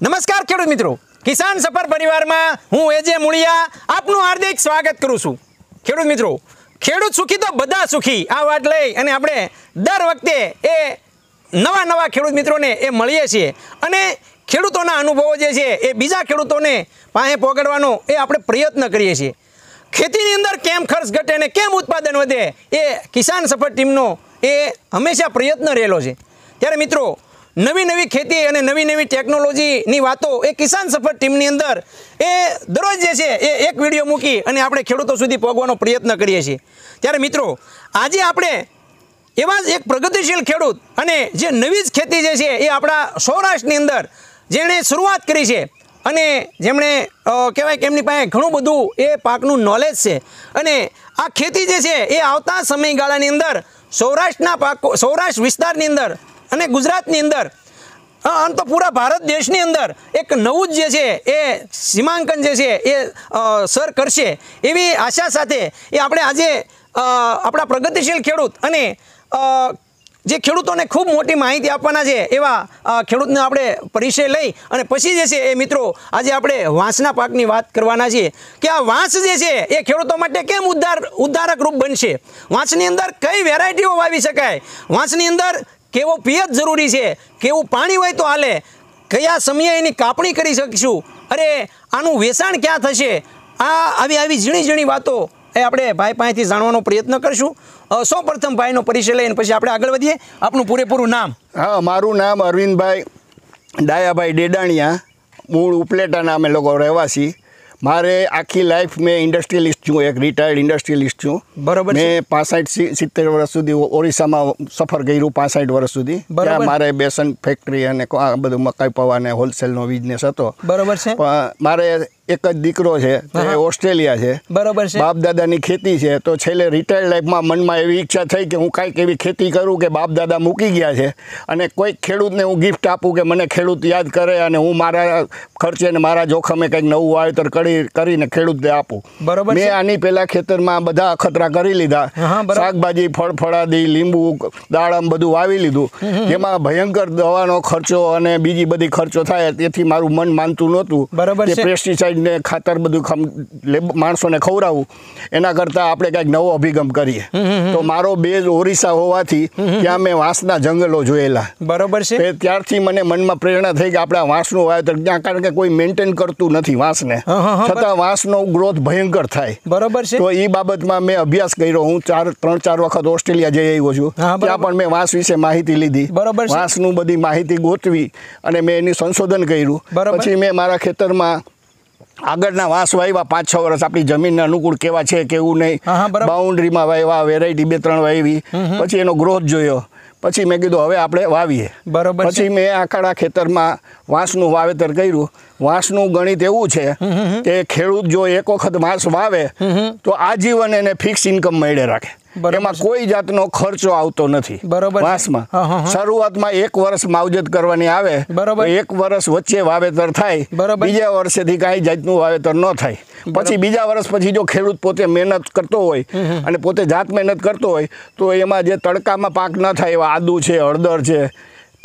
નમસ્કાર ખેડૂત મિત્રો કિસાન સફર પરિવારમાં હું એજે મુળિયા આપનું હાર્દિક સ્વાગત કરું છું ખેડૂત મિત્રો ખેડૂત સુખી તો બધા સુખી આ વાત લઈ અને આપણે દર વખતે એ નવા નવા ખેડૂત મિત્રોને એ મળીએ છીએ અને ખેડૂતોના અનુભવો જે છે એ બીજા ખેડૂતોને પાસે પહોંચાડવાનો એ આપણે પ્રયત્ન કરીએ છીએ ખેતીની અંદર કેમ ખર્ચ ઘટે અને કેમ ઉત્પાદન વધે એ કિસાન સફર ટીમનો એ હંમેશા પ્રયત્ન રહેલો છે ત્યારે મિત્રો નવી નવી ખેતી અને નવી નવી ટેકનોલોજીની વાતો એ કિસાન સફર ટીમની અંદર એ દરરોજ જે છે એ એક વિડીયો મૂકી અને આપણે ખેડૂતો સુધી પહોંચવાનો પ્રયત્ન કરીએ છીએ ત્યારે મિત્રો આજે આપણે એવા જ એક પ્રગતિશીલ ખેડૂત અને જે નવી જ ખેતી જે છે એ આપણા સૌરાષ્ટ્રની અંદર જેણે શરૂઆત કરી છે અને જેમણે કહેવાય કે એમની પાસે ઘણું બધું એ પાકનું નોલેજ છે અને આ ખેતી જે છે એ આવતા સમયગાળાની અંદર સૌરાષ્ટ્રના પાકો સૌરાષ્ટ્ર વિસ્તારની અંદર અને ગુજરાતની અંદર અને તો પૂરા ભારત દેશની અંદર એક નવું જ જે છે એ સીમાંકન જે છે એ સર કરશે એવી આશા સાથે એ આપણે આજે આપણા પ્રગતિશીલ ખેડૂત અને જે ખેડૂતોને ખૂબ મોટી માહિતી આપવાના છે એવા ખેડૂતને આપણે પરિચય લઈ અને પછી જે છે એ મિત્રો આજે આપણે વાંસના પાકની વાત કરવાના છીએ કે આ વાંસ જે છે એ ખેડૂતો માટે કેમ ઉદ્ધાર ઉદ્ધારક રૂપ બનશે વાંસની અંદર કઈ વેરાયટીઓ વાવી શકાય વાંસની અંદર કેવો પિયત જરૂરી છે કેવું પાણી હોય તો હાલે કયા સમયે એની કાપણી કરી શકીશું અરે આનું વેચાણ ક્યાં થશે આ આવી આવી ઝીણી ઝીણી વાતો એ આપણે ભાઈ પાસેથી જાણવાનો પ્રયત્ન કરશું સૌ પ્રથમ ભાઈનો પરિચય લઈને પછી આપણે આગળ વધીએ આપણું પૂરેપૂરું નામ હા મારું નામ અરવિંદભાઈ ડાયાભાઈ ડેડાણિયા મૂળ ઉપલેટાના અમે લોકો રહેવાસી મારે આખી લાઈફ મેં ઇન્ડસ્ટ્રીયલિસ્ટ છું એક રિટાયર્ડ ઇન્ડસ્ટ્રીયલિસ્ટ છું બરાબર મેં પાસઠ સિત્તેર વર્ષ સુધી ઓરિસ્સામાં સફર કર્યું પાસઠ વર્ષ સુધી બરાબર મારે બેસન ફેક્ટરી અને આ બધું મકાઈ પવા અને હોલસેલનો બિઝનેસ હતો બરાબર છે મારે એક જ દીકરો છે તે ઓસ્ટ્રેલિયા છે બરોબર છે બાપ દાદાની ખેતી છે તો છેલ્લે રિટાયર્ડ લાઈફમાં મનમાં એવી ઈચ્છા થઈ કે હું કાંઈક એવી ખેતી કરું કે બાપ દાદા મૂકી ગયા છે અને કોઈક ખેડૂતને હું ગિફ્ટ આપું કે મને ખેડૂત યાદ કરે અને હું મારા ખર્ચે ને મારા જોખમે કંઈક નવું વાવેતર કરી કરીને ખેડૂતને આપું બરોબર મેં આની પહેલાં ખેતરમાં બધા અખતરા કરી લીધા શાકભાજી ફળ ફળાદી લીંબુ દાડમ બધું વાવી લીધું જેમાં ભયંકર દવાનો ખર્ચો અને બીજી બધી ખર્ચો થાય તેથી મારું મન માનતું નહોતું બરાબર પેસ્ટિસાઇડ ને ખાતર બધું ખમ માણસોને ખવડાવવું એના કરતાં આપણે કંઈક નવો અભિગમ કરીએ તો મારો બેઝ ઓરિસ્સા હોવાથી ત્યાં મેં વાંસના જંગલો જોયેલા બરોબર છે ત્યારથી મને મનમાં પ્રેરણા થઈ કે આપણે વાંસનું વાવેતર ત્યાં કારણ કે કોઈ મેન્ટેન કરતું નથી વાંસને છતાં વાંસનો ગ્રોથ ભયંકર થાય બરોબર છે તો એ બાબતમાં મેં અભ્યાસ કર્યો હું ચાર ત્રણ ચાર વખત ઓસ્ટ્રેલિયા જઈ આવ્યો છું ત્યાં પણ મેં વાંસ વિશે માહિતી લીધી બરોબર વાંસનું બધી માહિતી ગોઠવી અને મેં એનું સંશોધન કર્યું પછી મેં મારા ખેતરમાં આગળના વાંસ વાવ્યા પાંચ છ વર્ષ આપણી જમીનને અનુકૂળ કેવા છે કેવું નહીં બાઉન્ડ્રીમાં વાવ્યા વેરાયટી બે ત્રણ વાવી પછી એનો ગ્રોથ જોયો પછી મેં કીધું હવે આપણે વાવીએ બરોબર પછી મેં આખાડા ખેતરમાં વાંસનું વાવેતર કર્યું વાંસનું ગણિત એવું છે કે ખેડૂત જો એક વખત વાંસ વાવે તો આજીવન એને ફિક્સ ઇન્કમ મળે રાખે એમાં કોઈ જાતનો ખર્ચો આવતો નથી બરોબર વાસમાં શરૂઆતમાં એક વર્ષ માવજત કરવાની આવે બરોબર એક વર્ષ વચ્ચે વાવેતર થાય બરોબર બીજા વર્ષેથી કાંઈ જાતનું વાવેતર ન થાય પછી બીજા વર્ષ પછી જો ખેડૂત પોતે મહેનત કરતો હોય અને પોતે જાત મહેનત કરતો હોય તો એમાં જે તડકામાં પાક ન થાય એવા આદુ છે હળદર છે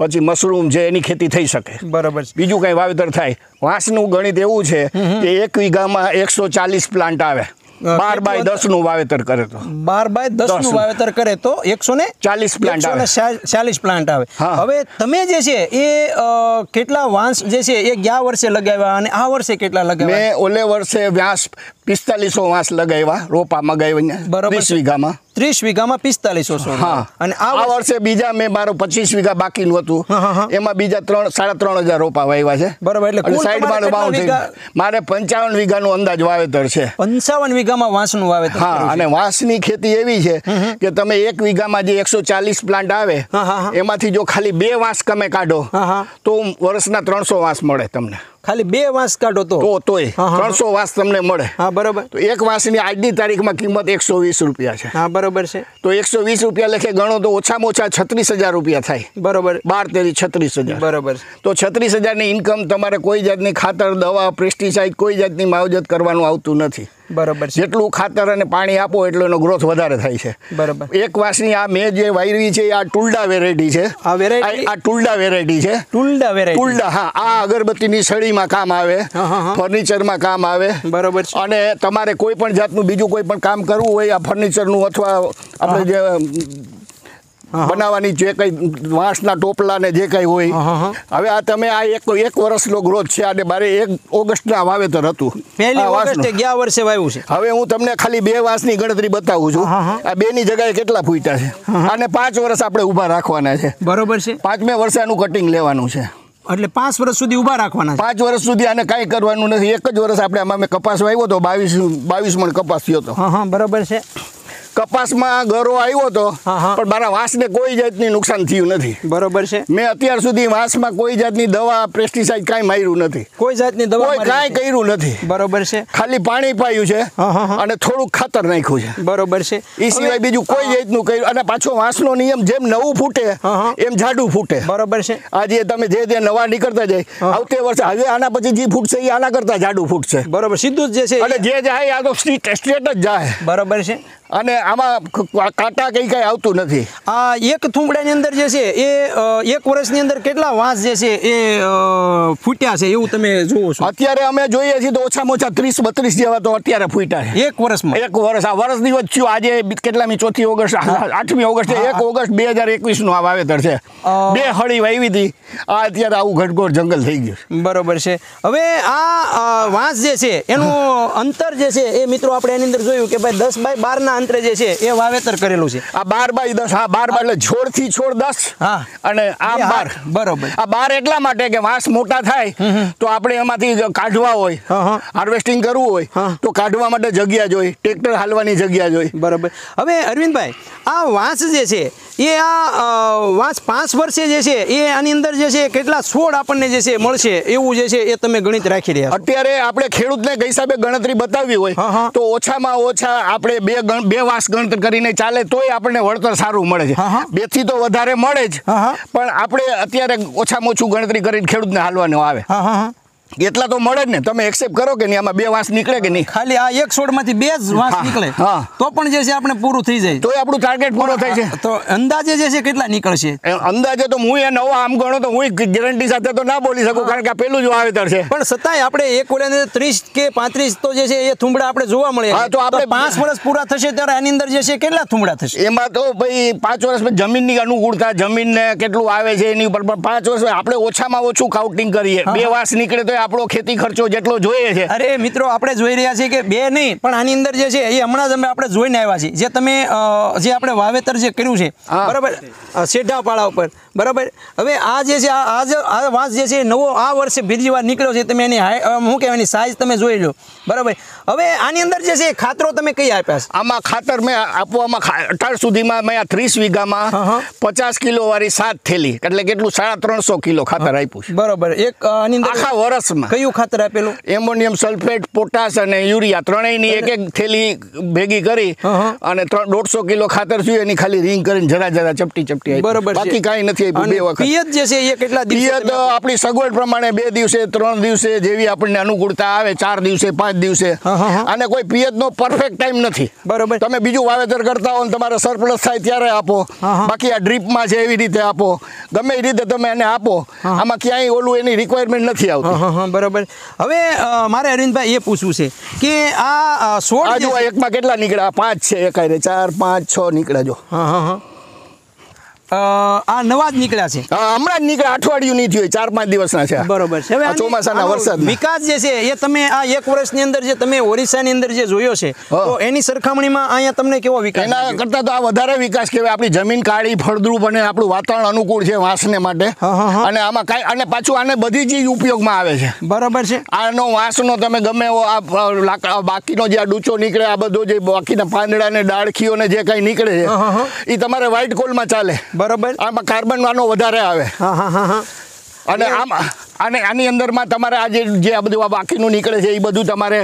પછી મશરૂમ છે એની ખેતી થઈ શકે બરાબર બીજું કંઈ વાવેતર થાય વાંસનું ગણિત એવું છે કે એક વીઘામાં એકસો ચાલીસ પ્લાન્ટ આવે બાર બાય દસ નું વાવેતર કરે તો બાર બાય દસ નું વાવેતર કરે તો એકસો ને ચાલીસ પ્લાન્ટ ચાલીસ પ્લાન્ટ આવે હવે તમે જે છે એ કેટલા વાંસ જે છે એ ગયા વર્ષે લગાવ્યા અને આ વર્ષે કેટલા લગાવ્યા ઓલે વર્ષે વ્યાસ પિસ્તાલીસો વાંસ લગાવ્યા રોપામાં ગયા બરાબર વીસ વીઘામાં ત્રીસ વીઘામાં પિસ્તાલીસો હા અને આ વર્ષે બીજા મેં મારો પચીસ વીઘા બાકીનું હતું એમાં બીજા ત્રણ સાડા ત્રણ હજાર રોપા વાવ્યા છે બરાબર એટલે સાઈડ માં મારે પંચાવન વીઘાનું અંદાજ વાવેતર છે પંચાવન વીઘામાં વાંસનું વાવેતર હા અને વાંસની ખેતી એવી છે કે તમે એક વીઘામાં જે એકસો ચાલીસ પ્લાન્ટ આવે એમાંથી જો ખાલી બે વાંસ તમે કાઢો તો વર્ષના ત્રણસો વાંસ મળે તમને ખાલી બે વાંસ કાઢો તો તોય ત્રણસો વાંસ તમને મળે હા બરાબર તો એક વાંસની આજની તારીખમાં કિંમત એકસો વીસ રૂપિયા છે હા બરાબર છે તો એકસો વીસ રૂપિયા લેખે ગણો તો ઓછામાં ઓછા છત્રીસ હજાર રૂપિયા થાય બરોબર બાર તેરી છત્રીસ હજાર બરાબર તો છત્રીસ હજારની ઇન્કમ તમારે કોઈ જાતની ખાતર દવા પ્રેસ્ટિસાઇડ કોઈ જાતની માવજત કરવાનું આવતું નથી બરોબર જેટલું ખાતર અને પાણી આપો એટલો એનો ગ્રોથ વધારે થાય છે બરોબર એક વાસની આ મેં જે વાયરી છે આ ટુલડા વેરાયટી છે આ વેરાયટી આ ટુલડા વેરાયટી છે ટુલડા વેરાયટી ટુલડા હા આ અગરબત્તીની સળીમાં કામ આવે ફર્નિચરમાં કામ આવે બરોબર અને તમારે કોઈ પણ જાતનું બીજું કોઈ પણ કામ કરવું હોય આ ફર્નિચરનું અથવા આપણે જે બનાવવાની જે કંઈ વાંસના ટોપલા ને જે કંઈ હોય હવે આ તમે આ એક એક વર્ષનો ગ્રોથ છે અને મારે એક ઓગસ્ટના વાવેતર હતું પહેલી ઓગસ્ટે ગયા વર્ષે વાવ્યું છે હવે હું તમને ખાલી બે વાંસની ગણતરી બતાવું છું આ બેની જગ્યાએ કેટલા ફૂટ્યા છે અને પાંચ વર્ષ આપણે ઊભા રાખવાના છે બરોબર છે પાંચમે વર્ષે આનું કટિંગ લેવાનું છે એટલે પાંચ વર્ષ સુધી ઊભા રાખવાના પાંચ વર્ષ સુધી આને કાંઈ કરવાનું નથી એક જ વર્ષ આપણે આમાં મેં કપાસ વાવ્યો હતો બાવીસ બાવીસ મણ કપાસ થયો હતો હા હા બરાબર છે કપાસમાં ગરો આવ્યો હતો પણ મારા વાસને કોઈ જાતની નુકસાન થયું નથી બરોબર છે મેં અત્યાર સુધી વાસમાં કોઈ જાતની દવા પેસ્ટિસાઇડ કાંઈ માર્યું નથી કોઈ જાતની દવા કોઈ કાંઈ કર્યું નથી બરોબર છે ખાલી પાણી પાયું છે અને થોડુંક ખાતર નાખ્યું છે બરોબર છે એ સિવાય બીજું કોઈ જાતનું કર્યું અને પાછો વાંસનો નિયમ જેમ નવું ફૂટે એમ જાડું ફૂટે બરોબર છે આજે તમે જે તે નવા નીકળતા જાય આવતે વર્ષે હવે આના પછી જે ફૂટશે એ આના કરતા જાડું ફૂટશે બરોબર સીધું જ જે છે અને જે જાય આ તો સ્ટ્રેટ જ જાય બરોબર છે અને આમાં કાંટા કંઈ કંઈ આવતું નથી આ એક થૂંબડાની અંદર જે છે એ એક વર્ષની અંદર કેટલા વાંસ જે છે એ ફૂટ્યા છે એવું તમે જુઓ છો અત્યારે અમે જોઈએ છીએ તો ઓછામાં ઓછા ત્રીસ બત્રીસ જેવા તો અત્યારે ફૂટ્યા છે એક વર્ષમાં એક વર્ષ આ વર્ષ દિવસ થયું આજે કેટલામી ચોથી ઓગસ્ટ આઠમી ઓગસ્ટ એક ઓગસ્ટ બે હજાર એકવીસનું આ વાવેતર છે બે હળી વાવી હતી આ અત્યારે આવું ઘટઘોટ જંગલ થઈ ગયું બરોબર છે હવે આ વાંસ જે છે એનું અંતર જે છે એ મિત્રો આપણે એની અંદર જોયું કે ભાઈ દસ બાય બારના અંતરે જે છે એ વાવેતર કરેલું છે આ બાર બાય દસ હા બાર બાય એટલે છોડ થી છોડ દસ હા અને આ બાર બરોબર આ બાર એટલા માટે કે વાંસ મોટા થાય તો આપણે એમાંથી કાઢવા હોય હાર્વેસ્ટિંગ કરવું હોય તો કાઢવા માટે જગ્યા જોઈએ ટ્રેક્ટર હાલવાની જગ્યા જોઈએ બરોબર હવે અરવિંદભાઈ આ વાંસ જે છે એ આ વાંસ પાંચ વર્ષે જે છે એ આની અંદર જે છે કેટલા છોડ આપણને જે છે મળશે એવું જે છે એ તમે ગણિત રાખી રહ્યા અત્યારે આપણે ખેડૂતને ગઈ સાબે ગણતરી બતાવી હોય તો ઓછામાં ઓછા આપણે બે ગણ બે વાસ ગણતર કરીને ચાલે તોય આપણને વળતર સારું મળે છે બે થી તો વધારે મળે જ પણ આપણે અત્યારે ઓછામાં ઓછું ગણતરી કરીને ખેડૂતને હાલવાનું આવે એટલા તો મળે જ ને તમે એક્સેપ્ટ કરો કે નહીં આમાં બે વાંસ નીકળે કે નહીં ખાલી આ એક છોડમાંથી બે જ વાંસ નીકળે તો પણ જે છે આપણે પૂરું થઈ જાય તો એ આપણું ટાર્ગેટ પૂરો થાય છે તો અંદાજે જે છે કેટલા નીકળશે અંદાજે તો હું એ નવો આમ ગણો તો હું ગેરંટી સાથે તો ના બોલી શકું કારણ કે આ પેલું જ વાવેતર છે પણ છતાંય આપણે એક ઓલાને ત્રીસ કે પાંત્રીસ તો જે છે એ થુંબડા આપણે જોવા મળે તો આપણે પાંચ વર્ષ પૂરા થશે ત્યારે આની અંદર જે છે કેટલા થુંબડા થશે એમાં તો ભાઈ પાંચ વર્ષ જમીનની અનુકૂળતા જમીનને કેટલું આવે છે એની ઉપર પણ પાંચ વર્ષ આપણે ઓછામાં ઓછું કાઉન્ટિંગ કરીએ બે વાંસ નીકળે તો આપણો ખેતી ખર્ચો જેટલો જોઈએ છે અરે મિત્રો આપણે જોઈ રહ્યા છીએ કે બે નહીં પણ આની અંદર જે છે એ હમણાં જ અમે આપણે જોઈને આવ્યા છીએ જે તમે જે આપણે વાવેતર જે કર્યું છે બરાબર શેઢાપાળા ઉપર બરાબર હવે આ જે છે આ આ વાંસ જે છે નવો આ વર્ષે બીજી વાર નીકળ્યો છે તમે એની હું કહેવાની સાઈઝ તમે જોઈ લો બરાબર હવે આની અંદર જે છે ખાતરો તમે કઈ આપ્યા છે આમાં ખાતર મેં આપવામાં અઢાર સુધીમાં મેં આ ત્રીસ વીઘામાં પચાસ કિલો વાળી સાત થેલી એટલે કેટલું સાડા ત્રણસો કિલો ખાતર આપ્યું છે બરાબર એક આખા વર્ષમાં કયું ખાતર આપેલું એમોનિયમ સલ્ફેટ પોટાશ અને યુરિયા ત્રણેયની એક એક થેલી ભેગી કરી અને ત્રણ દોઢસો કિલો ખાતર થયું એની ખાલી રિંગ કરીને જરા જરા ચપટી ચપટી બરાબર બાકી કાંઈ નથી આપ્યું બે વખત પિયત જે છે એ કેટલા પિયત આપણી સગવડ પ્રમાણે બે દિવસે ત્રણ દિવસે જેવી આપણને અનુકૂળતા આવે ચાર દિવસે પાંચ પાંચ દિવસે અને કોઈ પિયત નો પરફેક્ટ ટાઈમ નથી બરોબર તમે બીજું વાવેતર કરતા હો તમારે સરપ્લસ થાય ત્યારે આપો બાકી આ ડ્રીપમાં છે એવી રીતે આપો ગમે એ રીતે તમે એને આપો આમાં ક્યાંય ઓલું એની રિક્વાયરમેન્ટ નથી આવતી બરોબર હવે મારે અરવિંદભાઈ એ પૂછવું છે કે આ સોળ એકમાં કેટલા નીકળ્યા પાંચ છે એકાય ચાર પાંચ છ નીકળ્યા જો હા હા હા આ નવા જ નીકળ્યા છે હમણાં જ નીકળ્યા અઠવાડિયું નહીં થયું ચાર પાંચ દિવસના છે બરોબર છે ચોમાસાના વરસાદ વિકાસ જે છે એ તમે આ એક વર્ષની અંદર જે તમે ઓરિસ્સાની અંદર જે જોયો છે એની સરખામણીમાં અહીંયા તમને કેવો વિકાસ કરતાં તો આ વધારે વિકાસ કહેવાય આપણી જમીન કાળી ફળદ્રુપ અને આપણું વાતાવરણ અનુકૂળ છે વાંસને માટે અને આમાં કાંઈ અને પાછું આને બધી ચીજ ઉપયોગમાં આવે છે બરોબર છે આનો વાંસનો તમે ગમે એવો આ બાકીનો જે આ ડૂચો નીકળે આ બધો જે બાકીના પાંદડા ને ડાળખીઓને જે કાંઈ નીકળે છે એ તમારે વ્હાઇટ કોલમાં ચાલે બરોબર આમાં કાર્બન વાનો વધારે આવે હા હા હા હા અને આમાં અને આની અંદરમાં તમારે આ જે જે આ બધું બાકીનું નીકળે છે એ બધું તમારે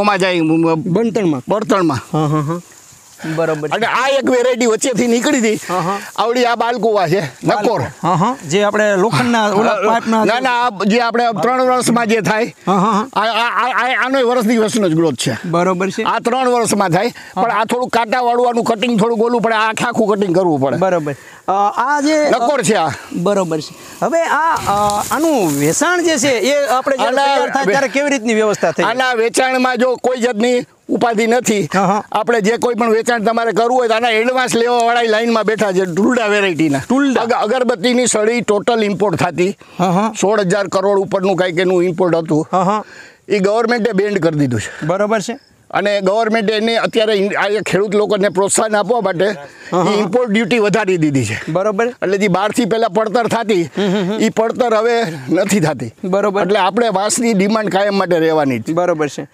ઓમાં જાય બળતણમાં બળતણમાં હા હા હા બરોબર અને આ એક વેરાયટી વચ્ચેથી નીકળી હતી આવડી આ બાલકુવા છે નકોર જે આપણે લોખંડના પાઇપના ના ના જે આપણે ત્રણ વર્ષમાં જે થાય આનો વર્ષની વર્ષનો જ ગ્રોથ છે બરોબર છે આ ત્રણ વર્ષમાં થાય પણ આ થોડું કાંટા વાળવાનું કટિંગ થોડું ગોલું પડે આ આખું કટિંગ કરવું પડે બરોબર આ જે નકોર છે આ બરોબર છે હવે આ આનું વેચાણ જે છે એ આપણે ત્યારે કેવી રીતની વ્યવસ્થા થાય આના વેચાણમાં જો કોઈ જાતની ઉપાધિ નથી આપણે જે કોઈ પણ વેચાણ તમારે કરવું હોય તો આના એડવાન્સ લેવાવાળા વાળા લાઈનમાં બેઠા છે ટુલડા વેરાયટીના ટુલડા અગરબત્તીની સળી ટોટલ ઇમ્પોર્ટ થતી સોળ હજાર કરોડ ઉપરનું કાંઈક એનું ઇમ્પોર્ટ હતું એ ગવર્મેન્ટે બેન્ડ કરી દીધું છે બરાબર છે અને ગવર્મેન્ટે એને અત્યારે આ ખેડૂત લોકોને પ્રોત્સાહન આપવા માટે ઇમ્પોર્ટ ડ્યુટી વધારી દીધી છે બરોબર એટલે જે બહારથી પહેલાં પડતર થતી એ પડતર હવે નથી થતી બરોબર એટલે આપણે વાંસની ડિમાન્ડ કાયમ માટે રહેવાની છે બરોબર છે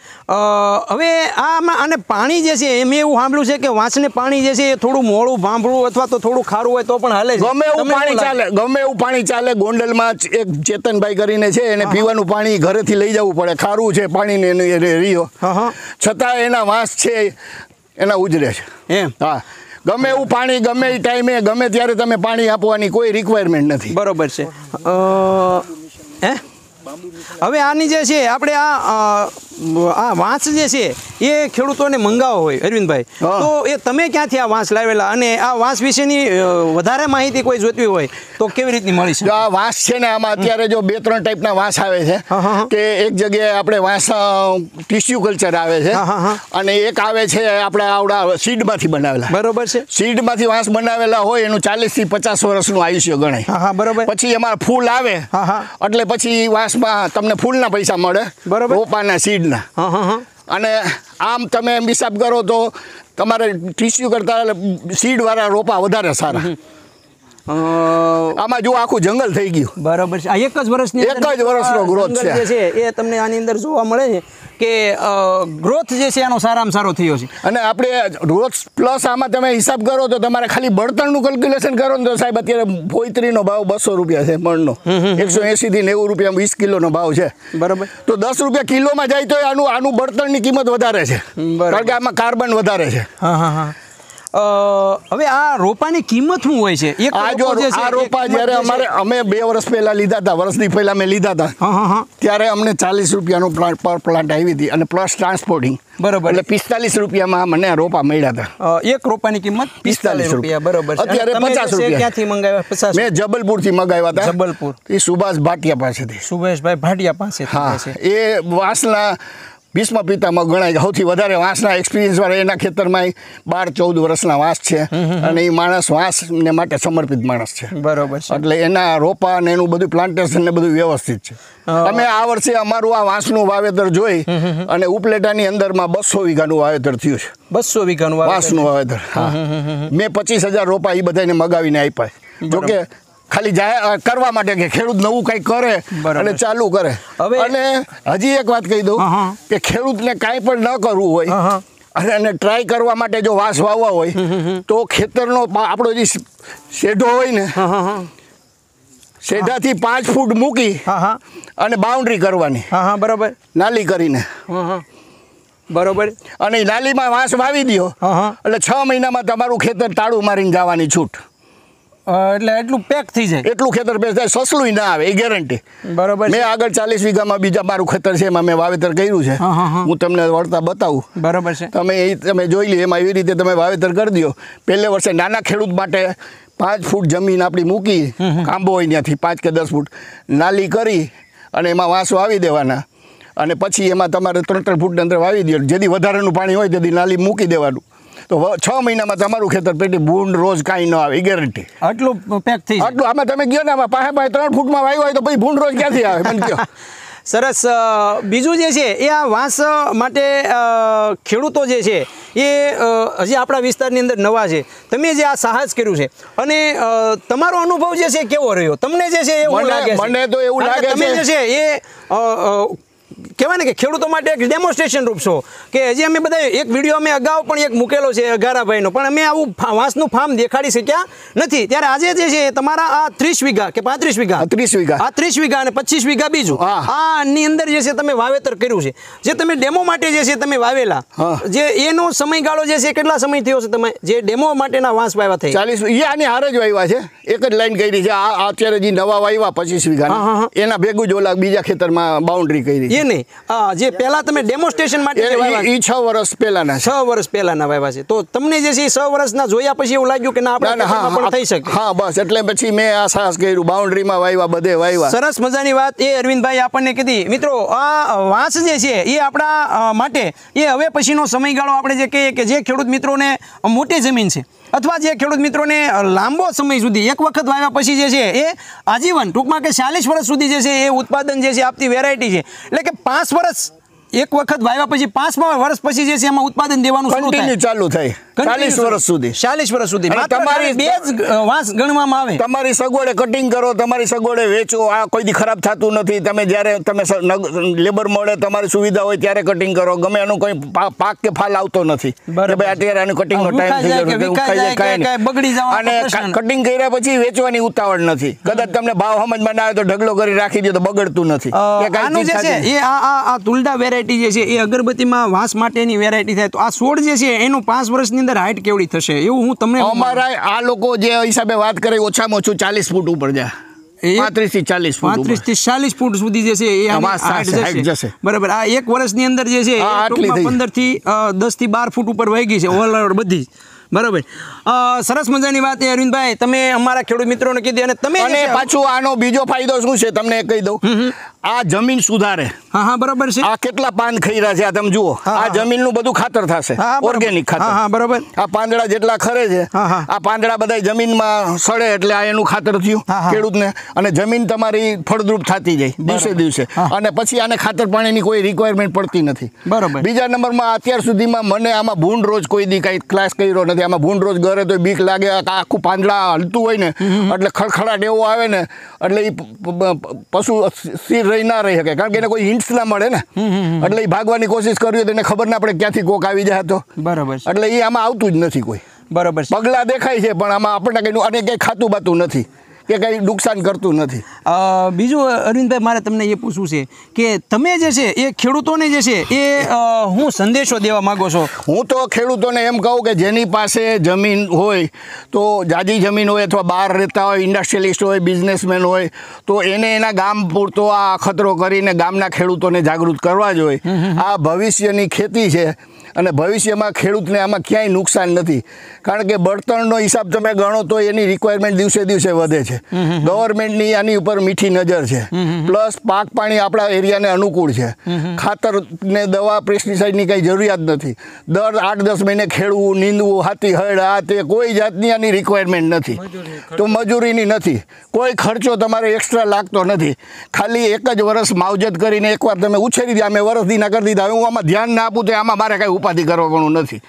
હવે આમાં અને પાણી જે છે એમ એવું સાંભળ્યું છે કે વાંસને પાણી જે છે એ થોડું મોડું ભાંભળું અથવા તો થોડું ખારું હોય તો પણ હાલે ગમે એવું પાણી ચાલે ગમે એવું પાણી ચાલે ગોંડલમાં એક ચેતનભાઈ કરીને છે એને પીવાનું પાણી ઘરેથી લઈ જવું પડે ખારું છે પાણીને એને રહ્યો છતાં છતાં એના વાંસ છે એના ઉજરે છે એમ હા ગમે એવું પાણી ગમે એ ટાઈમે ગમે ત્યારે તમે પાણી આપવાની કોઈ રિક્વાયરમેન્ટ નથી બરોબર છે હે હવે આની જે છે આપણે આ આ વાંસ જે છે એ ખેડૂતોને મંગાવો હોય અરવિંદભાઈ તો એ તમે ક્યાંથી આ વાંસ લાવેલા અને આ વાંસ વિશેની વધારે માહિતી કોઈ જોતી હોય તો કેવી રીતની મળી છે આ વાંસ છે ને આમાં અત્યારે જો બે ત્રણ ટાઈપના વાંસ આવે છે કે એક જગ્યાએ આપણે વાંસ ટિશ્યુ કલ્ચર આવે છે અને એક આવે છે આપણે આવડા સીડમાંથી બનાવેલા બરોબર છે સીડમાંથી વાંસ બનાવેલા હોય એનું ચાલીસથી પચાસ વર્ષનું આયુષ્ય ગણાય બરોબર પછી એમાં ફૂલ આવે એટલે પછી વાંસ વરસમાં તમને ફૂલના પૈસા મળે બરાબર રોપાના સીડના અને આમ તમે એમ હિસાબ કરો તો તમારે ટીસ્યુ કરતાં સીડવાળા રોપા વધારે સારા આમાં જો આખું જંગલ થઈ ગયું બરાબર છે આ એક જ વર્ષની એક જ વર્ષનો ગ્રોથ છે એ તમને આની અંદર જોવા મળે છે કે ગ્રોથ જે છે એનો સારામાં સારો થયો છે અને આપણે રોજ પ્લસ આમાં તમે હિસાબ કરો તો તમારે ખાલી બળતણનું કેલ્ક્યુલેશન કરો ને તો સાહેબ અત્યારે ફોઈત્રીનો ભાવ બસો રૂપિયા છે મણનો એકસો એંસીથી નેવું રૂપિયા વીસ કિલોનો ભાવ છે બરાબર તો દસ રૂપિયા કિલોમાં જાય તો આનું આનું બળતણની કિંમત વધારે છે કારણ કે આમાં કાર્બન વધારે છે હા હા હા હવે આ રોપાની કિંમત શું હોય છે આ રોપા જ્યારે અમારે અમે બે વર્ષ પહેલા લીધા હતા વર્ષની પહેલા મેં લીધા હતા ત્યારે અમને ચાલીસ રૂપિયાનો પ્લાન્ટ પર પ્લાન્ટ આવી હતી અને પ્લસ ટ્રાન્સપોર્ટિંગ બરોબર એટલે પિસ્તાલીસ રૂપિયામાં મને રોપા મળ્યા હતા એક રોપાની કિંમત પિસ્તાલીસ રૂપિયા બરોબર અત્યારે પચાસ રૂપિયા ક્યાંથી મંગાવ્યા પચાસ મેં જબલપુરથી મંગાવ્યા હતા જબલપુર એ સુભાષ ભાટિયા પાસેથી સુભાષભાઈ ભાટિયા પાસે હા એ વાસના ભીષ્મ પિતામાં ગણાય સૌથી વધારે વાંસના એક્સપિરિયન્સવાળા એના ખેતરમાં બાર ચૌદ વર્ષના વાંસ છે અને એ માણસ વાંસને માટે સમર્પિત માણસ છે બરોબર એટલે એના રોપા અને એનું બધું પ્લાન્ટેશન ને બધું વ્યવસ્થિત છે અમે આ વર્ષે અમારું આ વાંસનું વાવેતર જોઈ અને ઉપલેટાની અંદરમાં બસો વીઘાનું વાવેતર થયું છે બસો વીઘાનું વાંસનું વાવેતર હા મેં પચીસ હજાર રોપા એ બધાને મગાવીને આપ્યા જોકે ખાલી જાહેર કરવા માટે કે ખેડૂત નવું કંઈ કરે અને ચાલુ કરે હવે અને હજી એક વાત કહી દઉં કે ખેડૂતને કાંઈ પણ ન કરવું હોય અને એને ટ્રાય કરવા માટે જો વાસ વાવવા હોય તો ખેતરનો આપણો જે શેઢો હોય ને શેઢાથી પાંચ ફૂટ મૂકી અને બાઉન્ડ્રી કરવાની હા બરાબર નાલી કરીને બરોબર અને નાલીમાં વાંસ વાવી દો એટલે છ મહિનામાં તમારું ખેતર તાળું મારીને જવાની છૂટ એટલે એટલું પેક થઈ જાય એટલું ખેતર પેક થાય સસલું ના આવે એ ગેરંટી બરોબર મેં આગળ ચાલીસ વીઘામાં બીજા મારું ખેતર છે એમાં મેં વાવેતર કર્યું છે હું તમને વળતા બતાવું બરોબર છે તમે એ તમે જોઈ લો એમાં એવી રીતે તમે વાવેતર કરી દો પહેલે વર્ષે નાના ખેડૂત માટે પાંચ ફૂટ જમીન આપણી મૂકી કાંબો હોય ત્યાંથી પાંચ કે દસ ફૂટ નાલી કરી અને એમાં વાંસો આવી દેવાના અને પછી એમાં તમારે ત્રણ ત્રણ ફૂટની અંદર વાવી દેવાનું જેથી વધારાનું પાણી હોય તેથી નાલી મૂકી દેવાનું તો છ મહિનામાં તમારું ખેતર પેટી બૂંડ રોજ કાંઈ ન આવે ગેરંટી આટલું પેક થઈ આટલું આમાં તમે ગયો ને પાસે પાસે ત્રણ ફૂટમાં વાવ્યો હોય તો પછી બૂંડ રોજ ક્યાંથી આવે મને કહો સરસ બીજું જે છે એ આ વાંસ માટે ખેડૂતો જે છે એ હજી આપણા વિસ્તારની અંદર નવા છે તમે જે આ સાહસ કર્યું છે અને તમારો અનુભવ જે છે કેવો રહ્યો તમને જે છે એવું લાગે મને તો એવું લાગે છે એ કહેવાય ને કે ખેડૂતો માટે એક ડેમોન્સ્ટ્રેશન રૂપ છો કે હજી અમે બધા એક વિડીયો અમે અગાઉ પણ એક મૂકેલો છે અઘારાભાઈનો પણ અમે આવું વાંસનું ફાર્મ દેખાડી શક્યા નથી ત્યારે આજે જે છે તમારા આ ત્રીસ વીઘા કે પાંત્રીસ વીઘા ત્રીસ વીઘા આ ત્રીસ વીઘા અને પચીસ વીઘા બીજું આની અંદર જે છે તમે વાવેતર કર્યું છે જે તમે ડેમો માટે જે છે તમે વાવેલા જે એનો સમયગાળો જે છે કેટલા સમય થયો છે તમે જે ડેમો માટેના વાંસ વાવ્યા થઈ ચાલીસ એ આની હાર જ વાવ્યા છે એક જ લાઈન કરી છે આ અત્યારે જે નવા વાવ્યા પચીસ વીઘા એના ભેગું જ ઓલા બીજા ખેતરમાં બાઉન્ડ્રી કરી એ નહીં જે પહેલા તમે ડેમોન્સ્ટ્રેશન માટે એ છ વર્ષ પહેલાના છ વર્ષ પહેલાના વાવ્યા છે તો તમને જે છે છ વર્ષના જોયા પછી એવું લાગ્યું કે ના આપણે પણ થઈ શકે હા બસ એટલે પછી મેં આ સાહસ કર્યું બાઉન્ડ્રીમાં વાવ્યા બધે વાવ્યા સરસ મજાની વાત એ અરવિંદભાઈ આપણને કીધી મિત્રો આ વાંસ જે છે એ આપણા માટે એ હવે પછીનો સમયગાળો આપણે જે કહીએ કે જે ખેડૂત મિત્રોને મોટી જમીન છે અથવા જે ખેડૂત મિત્રોને લાંબો સમય સુધી એક વખત વાવ્યા પછી જે છે એ આજીવન ટૂંકમાં કે ચાલીસ વર્ષ સુધી જે છે એ ઉત્પાદન જે છે આપતી વેરાયટી છે એટલે કે પાંચ વર્ષ એક વખત વાવ્યા પછી પાંચમા વર્ષ પછી જે છે એમાં ઉત્પાદન દેવાનું શરૂ થાય ચાલુ થાય ચાલીસ વર્ષ સુધી 40 વર્ષ સુધી તમારી બે જ વાંસ ગણવામાં આવે તમારી સગવડે કટિંગ કરો તમારી સગવડે વેચો આ કોઈ ખરાબ થતું નથી તમે જ્યારે તમે લેબર મળે તમારી સુવિધા હોય ત્યારે કટિંગ કરો ગમે એનું કોઈ પાક કે ફાલ આવતો નથી ભાઈ અત્યારે આનું કટિંગનો ટાઈમ થઈ ગયો વિકાઈ જાય બગડી જવાનો અને કટિંગ કર્યા પછી વેચવાની ઉતાવળ નથી કદાચ તમને ભાવ સમજમાં ના આવે તો ઢગલો કરી રાખી દે તો બગડતું નથી આનું છે એ આ તુલડા વેરાયટી વેરાયટી જે છે એ અગરબત્તીમાં વાંસ માટેની વેરાયટી થાય તો આ છોડ જે છે એનું પાંચ વર્ષની અંદર હાઇટ કેવડી થશે એવું હું તમને અમારા આ લોકો જે હિસાબે વાત કરે ઓછામાં ઓછું ચાલીસ ફૂટ ઉપર જાય પાંત્રીસ થી ચાલીસ પાંત્રીસ ચાલીસ ફૂટ સુધી જે છે એ જશે બરાબર આ એક વર્ષની અંદર જે છે પંદર થી દસ થી બાર ફૂટ ઉપર વહી ગઈ છે ઓવરઓલ બધી બરાબર સરસ મજાની વાત એ અરવિંદભાઈ તમે અમારા ખેડૂત મિત્રોને કીધી અને તમે અને પાછું આનો બીજો ફાયદો શું છે તમને કહી દઉં આ જમીન સુધારે હા હા બરાબર છે આ કેટલા પાન ખીરા છે આ તમે જુઓ આ જમીનનું બધું ખાતર થશે ઓર્ગેનિક ખાતર હા બરાબર આ પાંદડા જેટલા ખરે છે આ પાંદડા બધા જમીનમાં સડે એટલે આ એનું ખાતર થયું ખેડૂતને અને જમીન તમારી ફળદ્રુપ થતી જાય દિવસે દિવસે અને પછી આને ખાતર પાણીની કોઈ રિક્વાયરમેન્ટ પડતી નથી બરાબર બીજા નંબરમાં અત્યાર સુધીમાં મને આમાં ભૂંડ રોજ કોઈ દી કાંઈ ક્લાસ કર્યો નથી કે આમાં ભૂંડ રોજ ગરે તો બીક લાગે આખું પાંદડા હલતું હોય ને એટલે ખડખડાટ એવો આવે ને એટલે એ પશુ સ્થિર રહી ના રહી શકે કારણ કે એને કોઈ હિન્ટ્સ ના મળે ને એટલે એ ભાગવાની કોશિશ કરવી તો એને ખબર ના પડે ક્યાંથી કોક આવી જાય તો બરાબર એટલે એ આમાં આવતું જ નથી કોઈ બરાબર પગલાં દેખાય છે પણ આમાં આપણને કંઈ અને કંઈ ખાતું બાતું નથી કે કંઈ નુકસાન કરતું નથી બીજું અરવિંદભાઈ મારે તમને એ પૂછવું છે કે તમે જે છે એ ખેડૂતોને જે છે એ હું સંદેશો દેવા માગો છો હું તો ખેડૂતોને એમ કહું કે જેની પાસે જમીન હોય તો જાજી જમીન હોય અથવા બહાર રહેતા હોય ઇન્ડસ્ટ્રીલિસ્ટ હોય બિઝનેસમેન હોય તો એને એના ગામ પૂરતો આ અખતરો કરીને ગામના ખેડૂતોને જાગૃત કરવા જોઈએ આ ભવિષ્યની ખેતી છે અને ભવિષ્યમાં ખેડૂતને આમાં ક્યાંય નુકસાન નથી કારણ કે બળતણનો હિસાબ તમે ગણો તો એની રિક્વાયરમેન્ટ દિવસે દિવસે વધે છે ગવર્મેન્ટની આની ઉપર મીઠી નજર છે પ્લસ પાક પાણી આપણા એરિયાને અનુકૂળ છે ખાતરને દવા પેસ્ટિસાઇડની કંઈ જરૂરિયાત નથી દર આઠ દસ મહિને ખેડવું નીંદવું હાથી હળ આ તે કોઈ જાતની આની રિક્વાયરમેન્ટ નથી તો મજૂરીની નથી કોઈ ખર્ચો તમારે એક્સ્ટ્રા લાગતો નથી ખાલી એક જ વર્ષ માવજત કરીને એકવાર તમે ઉછેરી દીધા અમે વર્ષથી દીના કરી દીધા હું આમાં ધ્યાન ના આપું તો આમાં મારે કાંઈ ઉપાધિ કરવાનું નથી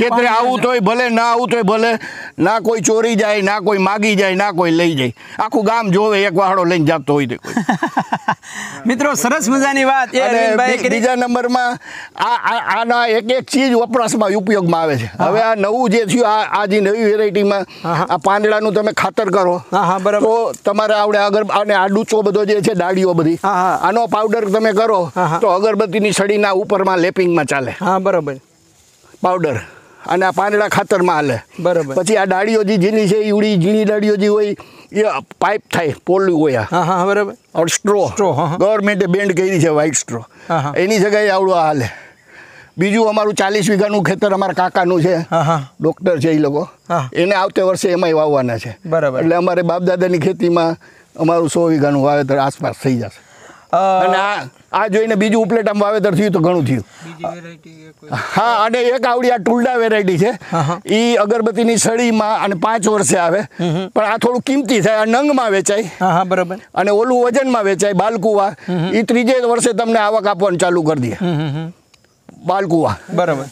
ખેતરે આવું તોય ભલે ના આવું તોય ભલે ના કોઈ ચોરી જાય ના કોઈ માગી જાય ના કોઈ લઈ જાય આખું ગામ જોવે એક વાહડો લઈને જતો હોય તો મિત્રો સરસ મજાની વાત બીજા નંબરમાં આ આના એક એક ચીજ વપરાશમાં ઉપયોગમાં આવે છે હવે આ નવું જે થયું આ આ જે નવી વેરાયટીમાં આ પાંદડાનું તમે ખાતર કરો તો તમારે આવડે અગર અને આ ડૂચો બધો જે છે ડાળીઓ બધી આનો પાવડર તમે કરો તો અગરબત્તીની સડીના ઉપરમાં લેપિંગમાં ચાલે હા બરાબર પાવડર અને આ પાંદડા ખાતરમાં હાલે બરાબર પછી આ ડાળીઓ જે ઝીણી છે એ ઉડી ઝીણી ડાળીઓ જે હોય એ પાઇપ થાય પોલું હોય હા હા બરાબર ઓર સ્ટ્રો સ્ટ્રો ગવર્મેન્ટે બેન્ડ કરી છે વ્હાઇટ સ્ટ્રો એની જગ્યાએ આવડું આ હાલે બીજું અમારું ચાલીસ વીઘાનું ખેતર અમારા કાકાનું છે ડોક્ટર છે એ લોકો એને આવતે વર્ષે એમાંય વાવવાના છે બરાબર એટલે અમારે બાપદાદાની ખેતીમાં અમારું સો વીઘાનું વાવેતર આસપાસ થઈ જશે અને આ આ જોઈને બીજું ઉપલેટામ વાવેતર થયું તો ઘણું થયું હા અને એક આવડી આ ટુલડા વેરાયટી છે એ અગરબત્તીની સળીમાં અને પાંચ વર્ષે આવે પણ આ થોડું કિંમતી થાય આ નંગમાં વેચાય બરાબર અને ઓલું વજનમાં વેચાય બાલકુવા એ ત્રીજે વર્ષે તમને આવક આપવાનું ચાલુ કરી દે બાલકુવા બરાબર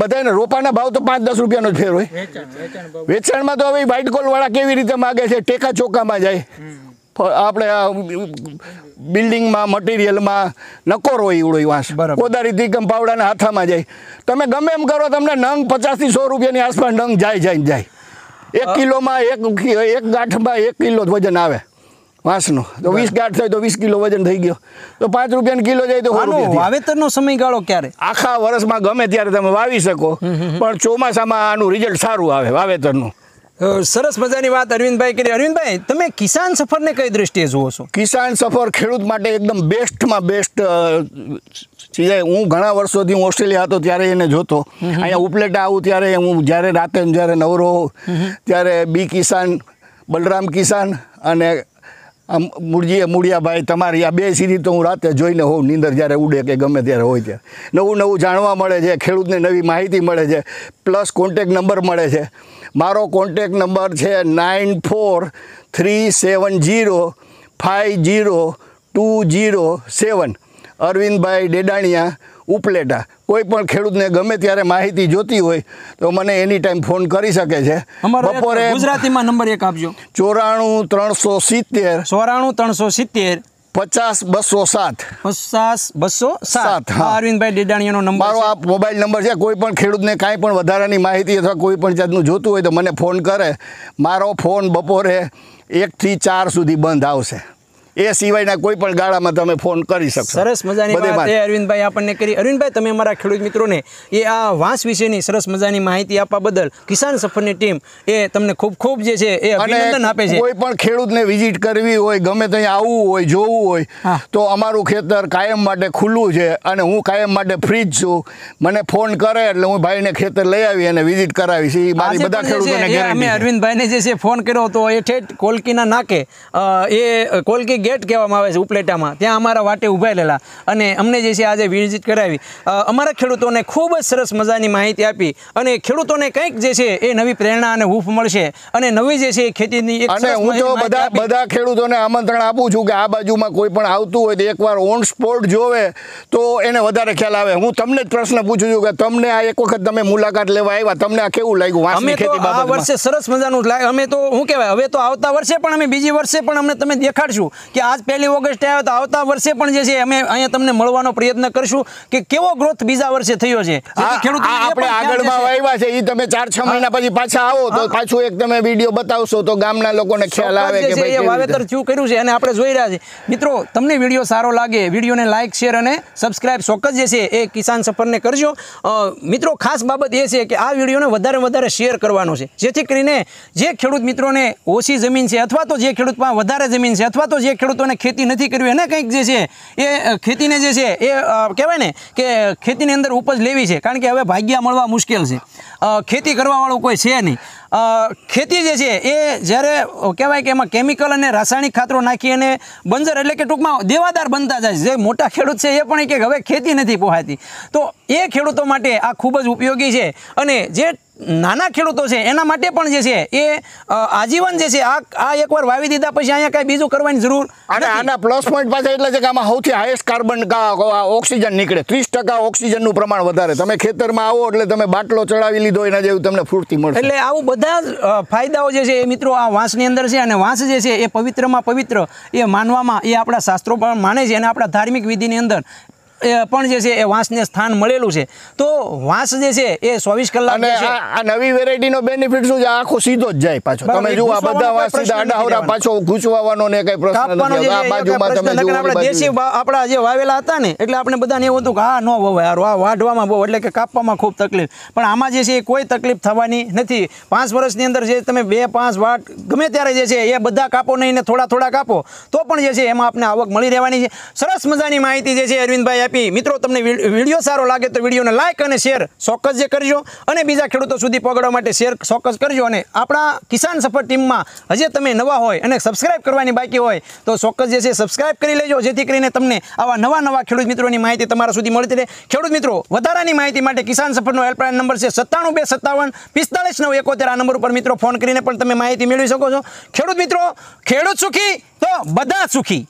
બધાને રોપાના ભાવ તો પાંચ દસ રૂપિયાનો જ ફેર હોય વેચાણમાં તો હવે વ્હાઇટ કોલ વાળા કેવી રીતે માગે છે ટેકા ચોકામાં જાય આપણે બિલ્ડિંગમાં મટીરિયલમાં નકોર હોય ઉડોય વાંસ કોદારી ગમ પાવડાને હાથામાં જાય તમે ગમે એમ કરો તમને નંગ પચાસથી સો રૂપિયાની આસપાસ નંગ જાય જાય જાય એક કિલોમાં એક એક ગાંઠમાં એક કિલો વજન આવે વાંસનો તો વીસ ગાંઠ થાય તો વીસ કિલો વજન થઈ ગયો તો પાંચ રૂપિયાનો કિલો જાય તો વાવેતરનો સમયગાળો ક્યારે આખા વર્ષમાં ગમે ત્યારે તમે વાવી શકો પણ ચોમાસામાં આનું રિઝલ્ટ સારું આવે વાવેતરનું સરસ મજાની વાત અરવિંદભાઈ કરી અરવિંદભાઈ તમે કિસાન સફરને કઈ દ્રષ્ટિએ જુઓ છો કિસાન સફર ખેડૂત માટે એકદમ બેસ્ટમાં બેસ્ટ સિવાય હું ઘણા વર્ષોથી હું ઓસ્ટ્રેલિયા હતો ત્યારે એને જોતો અહીંયા ઉપલેટા આવું ત્યારે હું જ્યારે રાતે જ્યારે નવરો ત્યારે બી કિસાન બલરામ કિસાન અને મૂળજીએ મૂળિયાભાઈ તમારી આ બે સીધી તો હું રાતે જોઈને હોઉં નીંદર જ્યારે ઉડે કે ગમે ત્યારે હોય ત્યારે નવું નવું જાણવા મળે છે ખેડૂતને નવી માહિતી મળે છે પ્લસ કોન્ટેક નંબર મળે છે મારો કોન્ટેક નંબર છે nine four three seven zero five zero two zero seven Arvindbhai Dedania Upleta કોઈ પણ ખેડૂતને ગમે ત્યારે માહિતી જોતી હોય તો મને એની ટાઈમ ફોન કરી શકે છે બપોરે ગુજરાતીમાં નંબર એક આપજો ચોરાણું ત્રણસો સિત્તેર ચોરાણું ત્રણસો સિત્તેર પચાસ બસો સાત પચાસ બસો સાત અરવિંદભાઈ ડેડાણીયાનો નંબર મારો આ મોબાઈલ નંબર છે કોઈ પણ ખેડૂતને કાંઈ પણ વધારાની માહિતી અથવા કોઈ પણ જાતનું જોતું હોય તો મને ફોન કરે મારો ફોન બપોરે એકથી ચાર સુધી બંધ આવશે એ સિવાયના કોઈ પણ ગાળામાં તમે ફોન કરી શકશો સરસ મજાની વાત એ અરવિંદભાઈ આપણને કરી અરવિંદભાઈ તમે અમારા ખેડૂત મિત્રોને એ આ વાંસ વિશેની સરસ મજાની માહિતી આપવા બદલ કિસાન સફરની ટીમ એ તમને ખૂબ ખૂબ જે છે એ અભિનંદન આપે છે કોઈ પણ ખેડૂતને વિઝિટ કરવી હોય ગમે ત્યાં આવવું હોય જોવું હોય તો અમારું ખેતર કાયમ માટે ખુલ્લું છે અને હું કાયમ માટે ફ્રી જ છું મને ફોન કરે એટલે હું ભાઈને ખેતર લઈ આવી અને વિઝિટ કરાવીશ એ મારી બધા ખેડૂતોને અમે અરવિંદભાઈને જે છે ફોન કર્યો હતો એ ઠેઠ કોલકીના નાકે એ કોલકી ગેટ કહેવામાં આવે છે ઉપલેટામાં ત્યાં અમારા વાટે ઉભાયેલા અને અમને જે છે આજે વિઝિટ કરાવી અમારા ખેડૂતોને ખૂબ જ સરસ મજાની માહિતી આપી અને ખેડૂતોને કંઈક જે છે એ નવી પ્રેરણા અને હૂફ મળશે અને નવી જે છે એ ખેતીની હું તો બધા બધા ખેડૂતોને આમંત્રણ આપું છું કે આ બાજુમાં કોઈ પણ આવતું હોય તો એકવાર ઓન સ્પોટ જોવે તો એને વધારે ખ્યાલ આવે હું તમને જ પ્રશ્ન પૂછું છું કે તમને આ એક વખત તમે મુલાકાત લેવા આવ્યા તમને આ કેવું લાગ્યું અમે ખેતી આ વર્ષે સરસ મજાનું લાગે અમે તો શું કહેવાય હવે તો આવતા વર્ષે પણ અમે બીજી વર્ષે પણ અમને તમે દેખાડશું કે આજ પહેલી ઓગસ્ટ આવ્યો તો આવતા વર્ષે પણ જે છે અમે અહીંયા તમને મળવાનો પ્રયત્ન કરશું કે કેવો ગ્રોથ બીજા વર્ષે થયો છે આપણે આગળમાં વાવ્યા છે એ તમે ચાર છ મહિના પછી પાછા આવો તો પાછું એક તમે વિડીયો બતાવશો તો ગામના લોકોને ખ્યાલ આવે કે ભાઈ વાવેતર શું કર્યું છે અને આપણે જોઈ રહ્યા છે મિત્રો તમને વિડીયો સારો લાગે વિડીયોને લાઇક શેર અને સબસ્ક્રાઇબ ચોક્કસ જે છે એ કિસાન સફરને કરજો મિત્રો ખાસ બાબત એ છે કે આ વિડીયોને વધારે વધારે શેર કરવાનો છે જેથી કરીને જે ખેડૂત મિત્રોને ઓછી જમીન છે અથવા તો જે ખેડૂતમાં વધારે જમીન છે અથવા તો જે ખેડૂતોને ખેતી નથી કરવી અને કંઈક જે છે એ ખેતીને જે છે એ કહેવાય ને કે ખેતીની અંદર ઉપજ લેવી છે કારણ કે હવે ભાગ્યા મળવા મુશ્કેલ છે ખેતી કરવાવાળું કોઈ છે નહીં ખેતી જે છે એ જ્યારે કહેવાય કે એમાં કેમિકલ અને રાસાયણિક ખાતરો નાખી અને બંજર એટલે કે ટૂંકમાં દેવાદાર બનતા જાય જે મોટા ખેડૂત છે એ પણ કે હવે ખેતી નથી પોહાતી તો એ ખેડૂતો માટે આ ખૂબ જ ઉપયોગી છે અને જે નાના ખેડૂતો છે એના માટે પણ જે છે એ આજીવન જે છે આ આ એકવાર વાવી દીધા પછી અહીંયા કાંઈ બીજું કરવાની જરૂર અને આના પ્લસ પોઈન્ટ પાછા એટલે છે કે આમાં સૌથી હાઈએસ્ટ કાર્બન ઓક્સિજન નીકળે ત્રીસ ટકા ઓક્સિજનનું પ્રમાણ વધારે તમે ખેતરમાં આવો એટલે તમે બાટલો ચડાવી લીધો એના જેવું તમને ફૂર્તિ મળે એટલે આવું બધા ફાયદાઓ જે છે એ મિત્રો આ વાંસની અંદર છે અને વાંસ જે છે એ પવિત્રમાં પવિત્ર એ માનવામાં એ આપણા શાસ્ત્રો પણ માને છે અને આપણા ધાર્મિક વિધિની અંદર પણ જે છે એ વાંસને સ્થાન મળેલું છે તો વાંસ જે છે એ ચોવીસ કલાક આ નવી નો બેનિફિટ શું છે આખો સીધો જ જાય પાછો તમે જુઓ આ બધા વાંસ સીધા પાછો ગુચવાનો ને કઈ પ્રશ્ન આ બાજુમાં તમે જુઓ આપણા દેશી આપણા જે વાવેલા હતા ને એટલે આપણે બધાને એવું હતું કે હા નો વવાય આ વાઢવામાં બહુ એટલે કે કાપવામાં ખૂબ તકલીફ પણ આમાં જે છે એ કોઈ તકલીફ થવાની નથી પાંચ વર્ષની અંદર જે તમે બે પાંચ વાટ ગમે ત્યારે જે છે એ બધા કાપો નહીં ને થોડા થોડા કાપો તો પણ જે છે એમાં આપને આવક મળી રહેવાની છે સરસ મજાની માહિતી જે છે અરવિંદભાઈ આપી મિત્રો તમને વિડીયો સારો લાગે તો વિડીયોને લાઇક અને શેર ચોક્કસ જે કરજો અને બીજા ખેડૂતો સુધી પગડવા માટે શેર ચોક્કસ કરજો અને આપણા કિસાન સફર ટીમમાં હજી તમે નવા હોય અને સબસ્ક્રાઇબ કરવાની બાકી હોય તો ચોક્કસ જે છે સબસ્ક્રાઇબ કરી લેજો જેથી કરીને તમને આવા નવા નવા ખેડૂત મિત્રોની માહિતી તમારા સુધી મળતી રહે ખેડૂત મિત્રો વધારાની માહિતી માટે કિસાન સફરનો હેલ્પલાઇન નંબર છે સત્તાણું બે સત્તાવન પિસ્તાલીસ નવ એકોતેર આ નંબર ઉપર મિત્રો ફોન કરીને પણ તમે માહિતી મેળવી શકો છો ખેડૂત મિત્રો ખેડૂત સુખી તો બધા સુખી